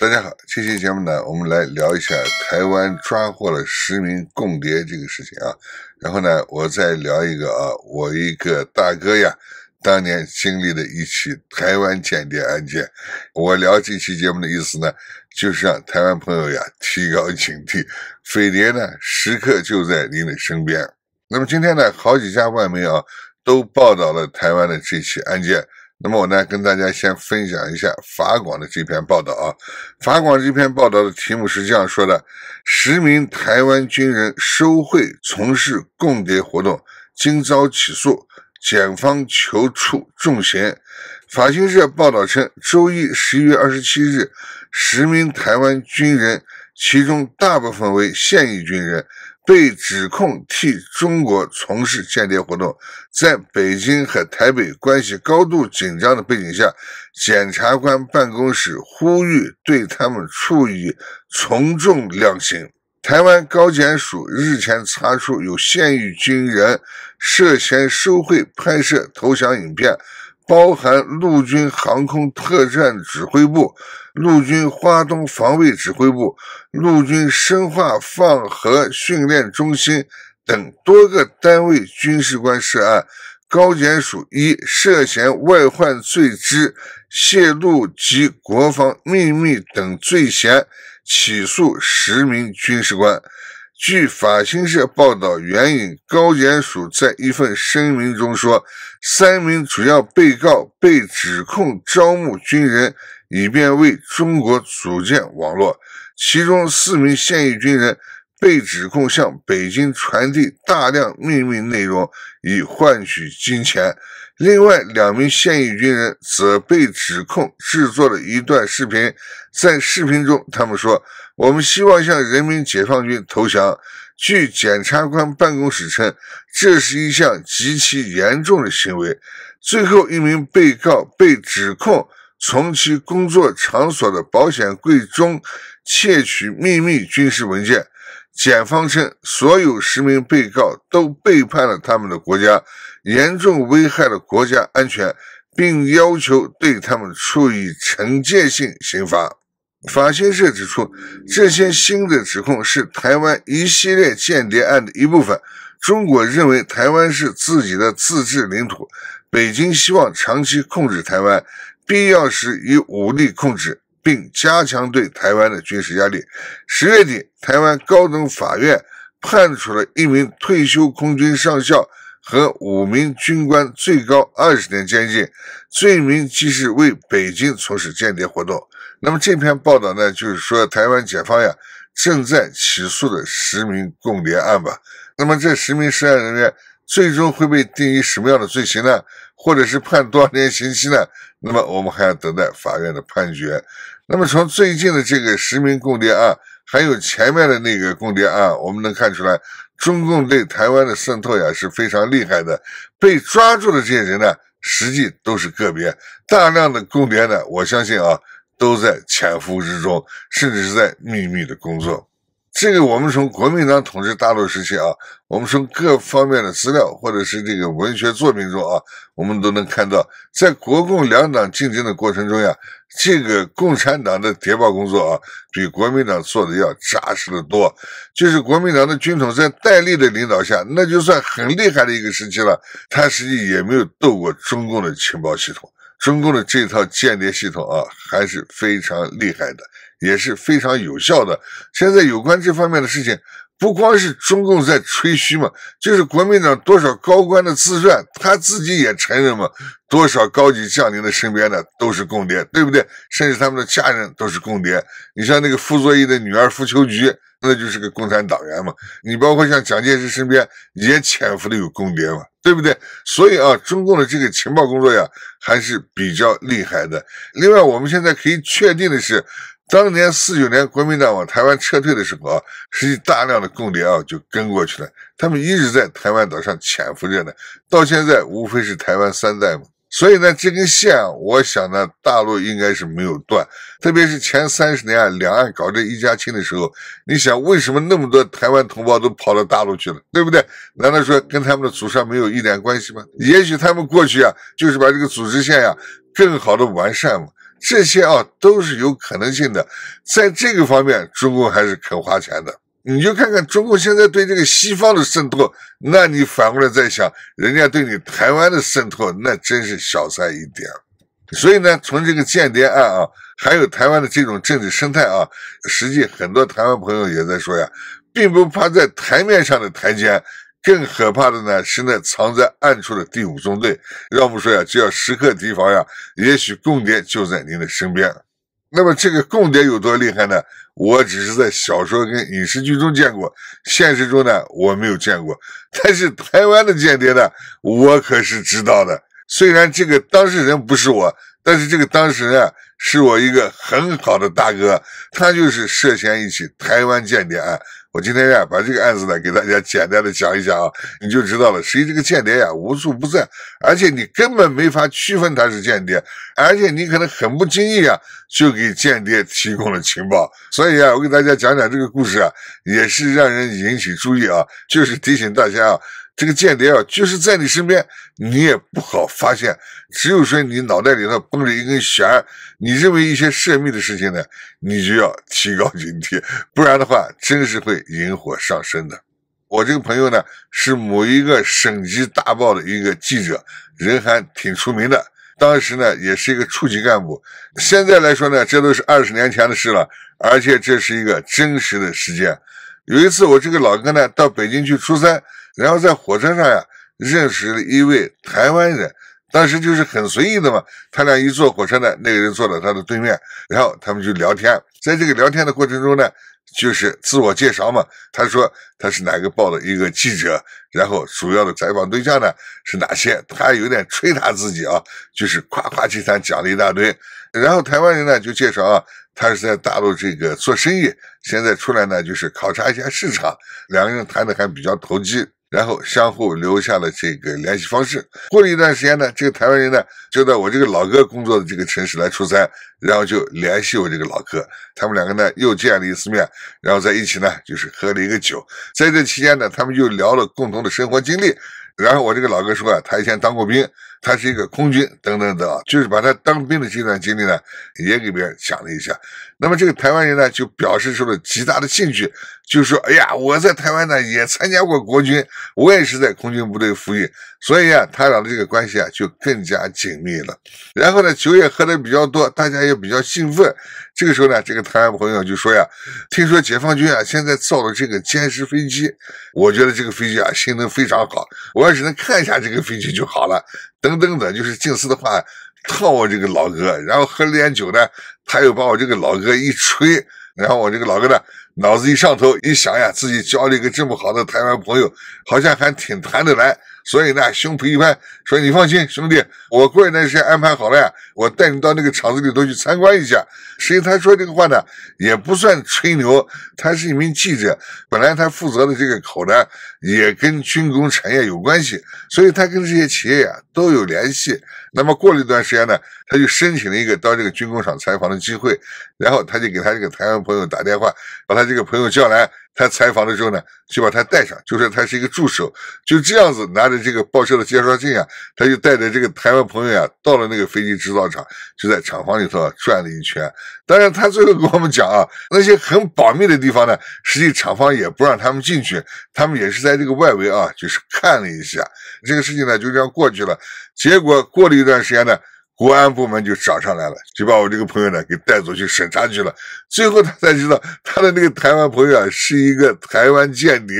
大家好，这期节目呢，我们来聊一下台湾抓获了十名共谍这个事情啊，然后呢，我再聊一个啊，我一个大哥呀，当年经历的一起台湾间谍案件。我聊这期节目的意思呢，就是让台湾朋友呀提高警惕，匪谍呢时刻就在您的身边。那么今天呢，好几家外媒啊都报道了台湾的这起案件。那么我呢，跟大家先分享一下法广的这篇报道啊。法广这篇报道的题目是这样说的：十名台湾军人受贿从事共谍活动，今遭起诉，检方求处重刑。法新社报道称，周一十一月二十七日，十名台湾军人，其中大部分为现役军人。被指控替中国从事间谍活动，在北京和台北关系高度紧张的背景下，检察官办公室呼吁对他们处以从重量刑。台湾高检署日前查出有现役军人涉嫌受贿、拍摄投降影片。包含陆军航空特战指挥部、陆军华东防卫指挥部、陆军生化放核训练中心等多个单位军事官涉案，高检署以涉嫌外患罪、之泄露及国防秘密等罪嫌起诉十名军事官。据法新社报道，援引高检署在一份声明中说，三名主要被告被指控招募军人，以便为中国组建网络，其中四名现役军人。被指控向北京传递大量秘密内容以换取金钱。另外两名现役军人则被指控制作了一段视频，在视频中，他们说：“我们希望向人民解放军投降。”据检察官办公室称，这是一项极其严重的行为。最后一名被告被指控从其工作场所的保险柜中窃取秘密军事文件。检方称，所有十名被告都背叛了他们的国家，严重危害了国家安全，并要求对他们处以惩戒性刑罚。法新社指出，这些新的指控是台湾一系列间谍案的一部分。中国认为台湾是自己的自治领土，北京希望长期控制台湾，必要时以武力控制。并加强对台湾的军事压力。十月底，台湾高等法院判处了一名退休空军上校和五名军官最高二十年监禁，罪名即是为北京从事间谍活动。那么这篇报道呢，就是说台湾检方呀正在起诉的十名共谍案吧。那么这十名涉案人员。最终会被定以什么样的罪行呢？或者是判多少年刑期呢？那么我们还要等待法院的判决。那么从最近的这个实名供谍案，还有前面的那个供谍案，我们能看出来，中共对台湾的渗透呀是非常厉害的。被抓住的这些人呢，实际都是个别，大量的供谍呢，我相信啊，都在潜伏之中，甚至是在秘密的工作。这个我们从国民党统治大陆时期啊，我们从各方面的资料或者是这个文学作品中啊，我们都能看到，在国共两党竞争的过程中呀，这个共产党的谍报工作啊，比国民党做的要扎实的多。就是国民党的军统在戴笠的领导下，那就算很厉害的一个时期了，他实际也没有斗过中共的情报系统。中共的这套间谍系统啊，还是非常厉害的。也是非常有效的。现在有关这方面的事情，不光是中共在吹嘘嘛，就是国民党多少高官的自传，他自己也承认嘛，多少高级将领的身边的都是共谍，对不对？甚至他们的家人都是共谍。你像那个傅作义的女儿傅秋菊，那就是个共产党员嘛。你包括像蒋介石身边也潜伏的有共谍嘛，对不对？所以啊，中共的这个情报工作呀，还是比较厉害的。另外，我们现在可以确定的是。当年四九年，国民党往台湾撤退的时候啊，实际大量的共谍啊就跟过去了。他们一直在台湾岛上潜伏着呢，到现在无非是台湾三代嘛。所以呢，这根线啊，我想呢，大陆应该是没有断。特别是前三十年啊，两岸搞这一家亲的时候，你想为什么那么多台湾同胞都跑到大陆去了，对不对？难道说跟他们的祖上没有一点关系吗？也许他们过去啊，就是把这个组织线呀更好的完善嘛。这些啊都是有可能性的，在这个方面，中共还是肯花钱的。你就看看中共现在对这个西方的渗透，那你反过来再想，人家对你台湾的渗透，那真是小菜一点。所以呢，从这个间谍案啊，还有台湾的这种政治生态啊，实际很多台湾朋友也在说呀，并不怕在台面上的台阶，更可怕的呢，是那藏在暗处的第五中队。要不说呀，就要时刻提防呀，也许共谍就在您的身边。那么这个共谍有多厉害呢？我只是在小说跟影视剧中见过，现实中呢我没有见过。但是台湾的间谍呢，我可是知道的。虽然这个当事人不是我。但是这个当事人啊，是我一个很好的大哥，他就是涉嫌一起台湾间谍案。我今天呀，把这个案子呢，给大家简单的讲一讲啊，你就知道了。实际这个间谍呀，无处不在，而且你根本没法区分他是间谍，而且你可能很不经意啊，就给间谍提供了情报。所以啊，我给大家讲讲这个故事啊，也是让人引起注意啊，就是提醒大家啊。这个间谍啊，就是在你身边，你也不好发现。只有说你脑袋里头绷着一根弦，你认为一些涉密的事情呢，你就要提高警惕，不然的话，真是会引火上身的。我这个朋友呢，是某一个省级大报的一个记者，人还挺出名的。当时呢，也是一个处级干部。现在来说呢，这都是二十年前的事了，而且这是一个真实的事件。有一次，我这个老哥呢，到北京去出差。然后在火车上呀，认识了一位台湾人，当时就是很随意的嘛。他俩一坐火车呢，那个人坐到他的对面，然后他们就聊天。在这个聊天的过程中呢，就是自我介绍嘛。他说他是哪个报的一个记者，然后主要的采访对象呢是哪些。他有点吹他自己啊，就是夸夸其谈讲了一大堆。然后台湾人呢就介绍啊，他是在大陆这个做生意，现在出来呢就是考察一下市场。两个人谈的还比较投机。然后相互留下了这个联系方式。过了一段时间呢，这个台湾人呢就在我这个老哥工作的这个城市来出差，然后就联系我这个老哥。他们两个呢又见了一次面，然后在一起呢就是喝了一个酒。在这期间呢，他们又聊了共同的生活经历。然后我这个老哥说啊，他以前当过兵。他是一个空军，等等等，就是把他当兵的这段经历呢，也给别人讲了一下。那么这个台湾人呢，就表示出了极大的兴趣，就说：“哎呀，我在台湾呢也参加过国军，我也是在空军部队服役。”所以呀，他俩的这个关系啊就更加紧密了。然后呢，酒也喝得比较多，大家也比较兴奋。这个时候呢，这个台湾朋友就说呀：“听说解放军啊现在造了这个歼十飞机，我觉得这个飞机啊性能非常好，我要是能看一下这个飞机就好了。”等等的，就是近似的话套我这个老哥，然后喝了点酒呢，他又把我这个老哥一吹，然后我这个老哥呢脑子一上头一想呀，自己交了一个这么好的台湾朋友，好像还挺谈得来。所以呢，胸脯一拍，说：“你放心，兄弟，我过一段时间安排好了呀，我带你到那个厂子里头去参观一下。”实际他说这个话呢，也不算吹牛。他是一名记者，本来他负责的这个口呢，也跟军工产业有关系，所以他跟这些企业呀都有联系。那么过了一段时间呢，他就申请了一个到这个军工厂采访的机会，然后他就给他这个台湾朋友打电话，把他这个朋友叫来。他采访的时候呢，就把他带上，就说他是一个助手，就这样子拿着这个报社的介绍信啊，他就带着这个台湾朋友呀，到了那个飞机制造厂，就在厂房里头转了一圈。当然，他最后跟我们讲啊，那些很保密的地方呢，实际厂方也不让他们进去，他们也是在这个外围啊，就是看了一下。这个事情呢，就这样过去了。结果过了一段时间呢。国安部门就找上来了，就把我这个朋友呢给带走去审查去了。最后他才知道，他的那个台湾朋友啊，是一个台湾间谍。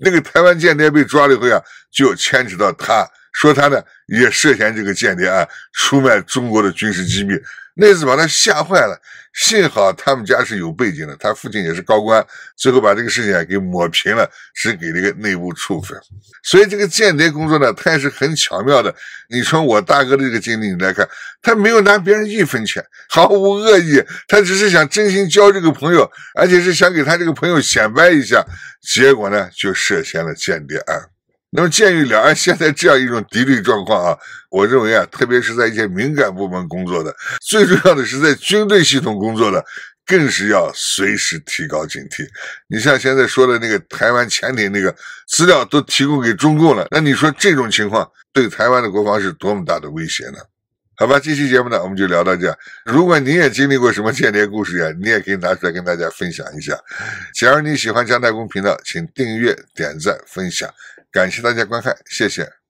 那个台湾间谍被抓了以后啊，就牵扯到他，说他呢也涉嫌这个间谍案，出卖中国的军事机密。那次把他吓坏了，幸好他们家是有背景的，他父亲也是高官，最后把这个事情给抹平了，只给了一个内部处分。所以这个间谍工作呢，他也是很巧妙的。你从我大哥的这个经历你来看，他没有拿别人一分钱，毫无恶意，他只是想真心交这个朋友，而且是想给他这个朋友显摆一下，结果呢就涉嫌了间谍案。那么，鉴于两岸现在这样一种敌对状况啊，我认为啊，特别是在一些敏感部门工作的，最重要的是在军队系统工作的，更是要随时提高警惕。你像现在说的那个台湾潜艇那个资料都提供给中共了，那你说这种情况对台湾的国防是多么大的威胁呢？好吧，这期节目呢，我们就聊到这。如果你也经历过什么间谍故事呀，你也可以拿出来跟大家分享一下。假如你喜欢姜太公频道，请订阅、点赞、分享。感谢大家观看，谢谢。